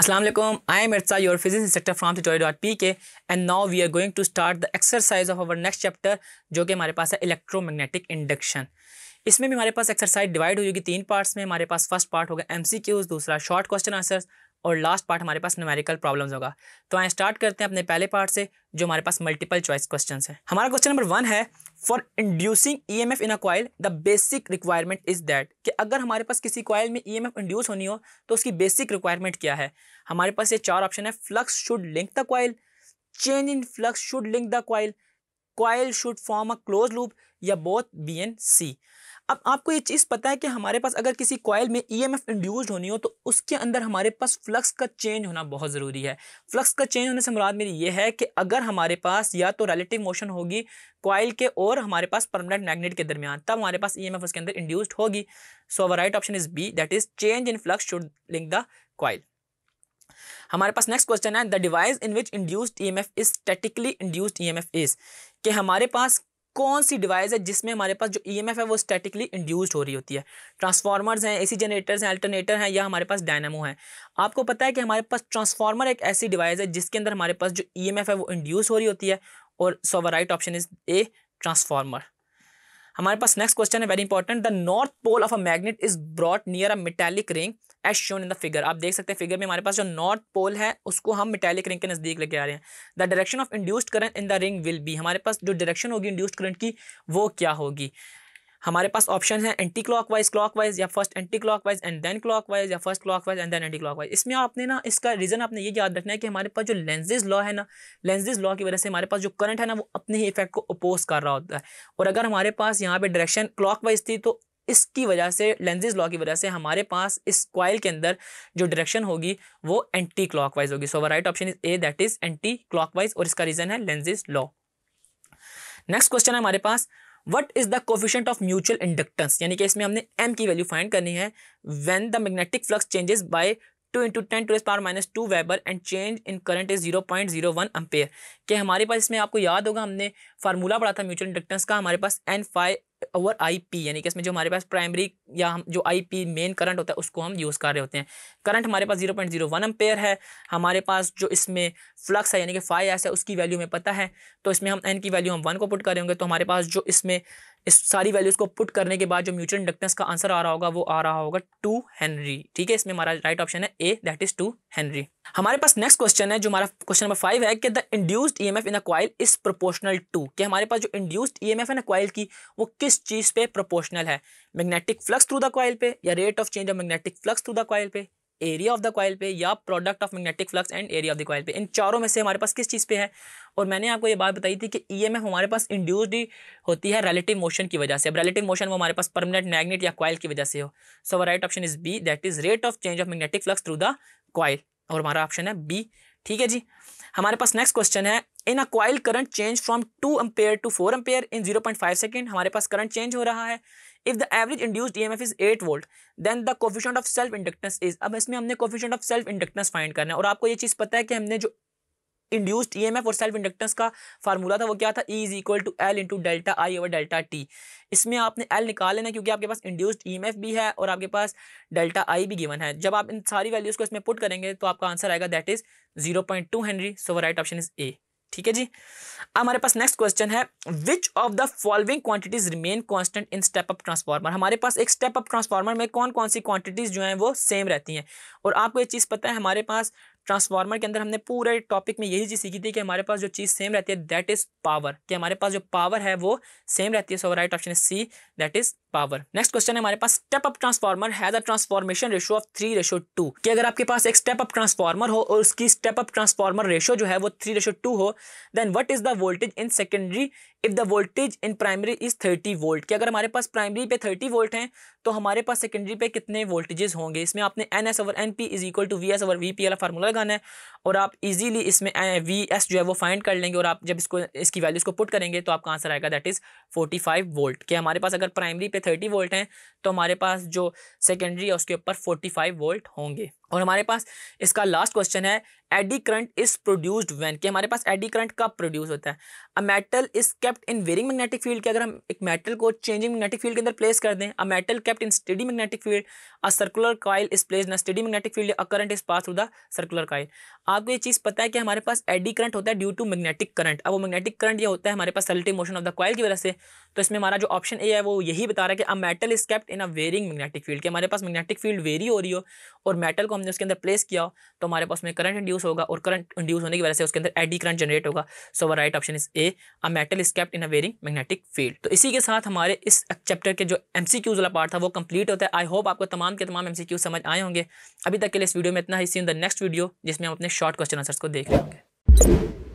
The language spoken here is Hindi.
Aslam I am Irsa your physics instructor from T dot P K and now we are going to start the exercise of our next chapter जो कि हमारे पास है इलेक्ट्रोमैग्नेटिक इंडक्शन इसमें भी हमारे पास एक्सरसाइज डिवाइड हो तीन पार्ट्स में हमारे पास फर्स्ट पार्ट होगा एम सी दूसरा शॉर्ट क्वेश्चन आंसर और लास्ट पार्ट हमारे पास न्यूमेरिकल प्रॉब्लम्स होगा तो आए स्टार्ट करते हैं अपने पहले पार्ट से जो हमारे पास मल्टीपल चॉइस क्वेश्चन है हमारा क्वेश्चन नंबर वन है for inducing E M F in a coil the basic requirement is that कि अगर हमारे पास किसी कॉयल में ई एम एफ इंड्यूस होनी हो तो उसकी बेसिक रिक्वायरमेंट क्या है हमारे पास ये चार ऑप्शन है flux should link the coil change in flux should link the coil coil should form a closed loop या बोथ बी एन सी अब आपको ये चीज़ पता है कि हमारे पास अगर किसी कॉयल में ई एम एफ इंड्यूस्ड होनी हो तो उसके अंदर हमारे पास फ्लक्स का चेंज होना बहुत ज़रूरी है फ्लक्स का चेंज होने से मुराद मेरी ये है कि अगर हमारे पास या तो रिलेटिव मोशन होगी कॉयल के और हमारे पास परमानेंट मैग्नेट के दरमियान तब हमारे पास ई एम एफ उसके अंदर इंड्यूस्ड होगी so our right option is B that is change in flux should link the coil हमारे पास नेक्स्ट क्वेश्चन है the device in which induced E M F is statically induced E M F is कि हमारे पास कौन सी डिवाइस है जिसमें हमारे पास जो ईएमएफ है वो स्टैटिकली इंड्यूस्ड हो रही होती है ट्रांसफार्मर्स हैं एसी जनरेटर्स हैं अल्टरनेटर हैं या हमारे पास डायनेमो है आपको पता है कि हमारे पास ट्रांसफार्मर एक ऐसी डिवाइस है जिसके अंदर हमारे पास जो ईएमएफ है वो इंड्यूस हो रही होती है और so right option is A transformer हमारे पास नेक्स्ट क्वेश्चन है very important the north pole of a magnet is brought near a metallic ring as shown in the figure आप देख सकते हैं फिगर में हमारे पास जो नॉर्थ पोल है उसको हम मेटेलिक रिंग के नज़दीक लेके आ रहे हैं the direction of induced current in the ring will be हमारे पास जो डायरेक्शन होगी इंड्यूस्ड करंट की वो क्या होगी हमारे पास ऑप्शन है anticlockwise clockwise या first clock wise and then clockwise या first clock wise and then anticlockwise इसमें आपने ना इसका रीज़न आपने ये याद रखना है कि हमारे पास जो लेंजेज लॉ है ना लेंजेज लॉ की वजह से हमारे पास जो करंट है ना वो अपने ही इफेक्ट को अपोज कर रहा होता है और अगर हमारे पास यहाँ पे डायरेक्शन क्लॉक वाइज थी तो इसकी वजह से लेंजेज लॉ की वजह से हमारे पास इस क्वाइल के अंदर जो डायरेक्शन होगी वो एंटी क्लॉकवाइज होगी so right option is A that is anticlockwise और इसका रीजन है लेंजेज लॉ नेक्स्ट क्वेश्चन है हमारे पास what is the coefficient of mutual inductance यानी कि इसमें हमने एम की वैल्यू फाइंड करनी है when the magnetic flux changes by two into ten to एस power minus two weber and change in current is zero point zero one ampere कि हमारे पास इसमें आपको याद होगा हमने फार्मूला पढ़ा था म्यूचुअल इंडक्टेंस का हमारे पास N five over I P यानी कि इसमें जो हमारे पास प्राइमरी या हम जो आई पी मेन करंट होता है उसको हम यूज़ कर रहे होते हैं करंट हमारे पास zero point zero one ampere है हमारे पास जो इसमें फ्लक्स है यानी कि फाइव एस है उसकी वैल्यू हमें पता है तो इसमें हम एन की वैल्यू हम वन को पुट करेंगे तो हमारे पास जो इसमें इस सारी वैल्यूज़ को पुट करने के बाद जो म्यूचुअल इंडक्टेंस का आंसर आ रहा होगा वो आ रहा होगा टू हेनरी ठीक है इसमें हमारा राइट ऑप्शन है A that is two henry हमारे पास नेक्स्ट क्वेश्चन है जो हमारा क्वेश्चन नंबर फाइव है कि the induced E M F in a is proportional to कि हमारे पास जो इंड्यूस्ड ई एम एफ है ना क्वाइल की वो किस चीज़ पे प्रोपोर्शनल है magnetic flux through the coil पे या rate of change of magnetic flux through the coil पे एरिया ऑफ द कॉयल पे या product of magnetic flux and area of the coil पे इन चारों में से हमारे पास किस चीज़ पे है और मैंने आपको ये बात बताई थी कि ई e एम हमारे पास इंड्यूस्ड होती है रिलेटिव मोशन की वजह से अब रिलेटिव मोशन वो हमारे पास परमानेंट मैग्नेट या कॉयल की वजह से हो so our right option is B that is rate of change of magnetic flux through the coil और हमारा ऑप्शन है बी ठीक है जी हमारे पास नेक्स्ट क्वेश्चन है in a coil current change from two ampere to four ampere in zero point five second हमारे पास करंट चेंज हो रहा है if the average induced E M F is eight volt then the coefficient of self inductance is अब इसमें हमने coefficient of self inductance find करना है और आपको ये चीज़ पता है कि हमने जो इंड्यूस्ड ई एम एफ और सेल्फ इंडक्टेंस का फार्मूला था वो क्या था E is equal to L into delta I over delta T इसमें आपने एल निकाल लेना क्योंकि आपके पास इंड्यूस्ड ई एम एफ भी है और आपके पास डेल्टा आई भी गिवन है जब आप इन सारी वैल्यूज़ को इसमें पुट करेंगे तो आपका आंसर आएगा that is zero point two henry so right option is A ठीक है जी अब हमारे पास नेक्स्ट क्वेश्चन है which of the following quantities remain constant in step up transformer हमारे पास एक स्टेप अप ट्रांसफार्मर में कौन कौन सी क्वांटिटीज जो हैं वो सेम रहती हैं और आपको ये चीज़ पता है हमारे पास ट्रांसफार्मर के अंदर हमने पूरे टॉपिक में यही चीज़ सीखी थी कि हमारे पास जो चीज़ सेम रहती है दैट इज़ पावर कि हमारे पास जो पावर है वो सेम रहती है so right option is C that is power next question है हमारे पास step up transformer has a transformation ratio of three ratio two कि अगर आपके पास एक स्टेप अप ट्रांसफार्मर हो और उसकी स्टेप अप ट्रांसफार्मर रेशो जो है वो थ्री रेशो टू हो then what is the voltage in secondary if the voltage in primary is thirty volt कि अगर हमारे पास प्राइमरी पे थर्टी वोल्ट हैं तो हमारे पास सेकेंडरी पे कितने वोल्टेजेस होंगे इसमें आपने N S over N P is equal to V S over V P वाला फार्मूला वाला गाना है और आप इजीली इसमें वी एस जो है वो फाइंड कर लेंगे और आप जब इसको इसकी वैल्यूज़ को पुट करेंगे तो आपका आंसर आएगा that is forty five volt कि हमारे पास अगर प्राइमरी पे थर्टी वोल्ट हैं तो हमारे पास जो सेकेंडरी है उसके ऊपर फोर्टी फाइव वोल्ट होंगे और हमारे पास इसका लास्ट क्वेश्चन है eddy current is produced when कि हमारे पास एडी करंट कब प्रोड्यूस होता है a metal is kept in varying magnetic field के अगर हम एक मेटल को चेंजिंग मैग्नेटिक फील्ड के अंदर प्लेस कर दें a metal kept in steady magnetic field a circular coil is place in steady magnetic field a current is pass through the circular coil आपको ये चीज़ पता है कि हमारे पास एडी करंट होता है ड्यू टू मैग्नेटिक करंट अब वो मैग्नेटिक करंट ये होता है हमारे पास सल्टिव मोशन ऑफ द क्वाइल की वजह से तो इसमें हमारा जो ऑप्शन ए है वो यही बता रहा है कि a metal is kept in a varying magnetic field कि हमारे पास मैग्नेटिक फील्ड वेरी हो रही हो और मेटल को हमने उसके अंदर प्लेस किया तो हमारे पास में करंट इंड्यूस होगा और करंट इंड्यूस होने की वजह से उसके अंदर एडी करंट जनरेट होगा so our right option is A a metal is kept in a varying magnetic field तो इसी के साथ हमारे इस चैप्टर के जो एम वाला पार्ट था वो कंप्लीट होता है आई होप आपको तमाम के तमाम एम समझ आए होंगे अभी तक के लिए इस वीडियो में इतना ही see in the next video जिसमें हम अपने शॉर्ट क्वेश्चन आंसर्स को देख लेंगे